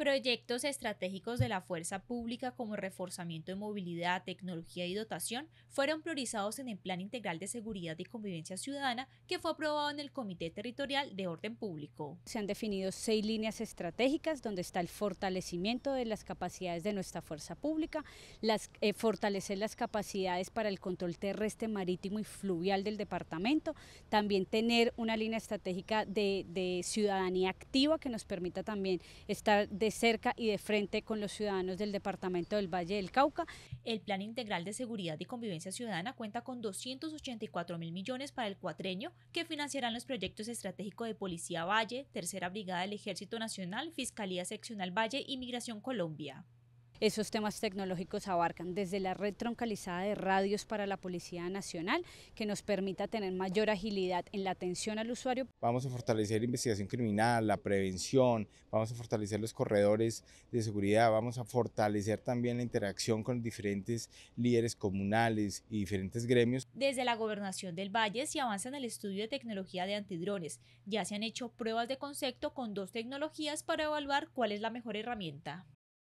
Proyectos estratégicos de la fuerza pública como reforzamiento de movilidad, tecnología y dotación fueron priorizados en el Plan Integral de Seguridad y Convivencia Ciudadana que fue aprobado en el Comité Territorial de Orden Público. Se han definido seis líneas estratégicas donde está el fortalecimiento de las capacidades de nuestra fuerza pública, eh, fortalecer las capacidades para el control terrestre, marítimo y fluvial del departamento, también tener una línea estratégica de, ciudadanía activa que nos permita también estar cerca y de frente con los ciudadanos del Departamento del Valle del Cauca. El Plan Integral de Seguridad y Convivencia Ciudadana cuenta con 284 mil millones para el cuatrenio que financiarán los proyectos estratégicos de Policía Valle, Tercera Brigada del Ejército Nacional, Fiscalía Seccional Valle y Migración Colombia. Esos temas tecnológicos abarcan desde la red troncalizada de radios para la Policía Nacional, que nos permita tener mayor agilidad en la atención al usuario. Vamos a fortalecer la investigación criminal, la prevención, vamos a fortalecer los corredores de seguridad, vamos a fortalecer también la interacción con diferentes líderes comunales y diferentes gremios. Desde la Gobernación del Valle se avanza en el estudio de tecnología de antidrones. Ya se han hecho pruebas de concepto con dos tecnologías para evaluar cuál es la mejor herramienta.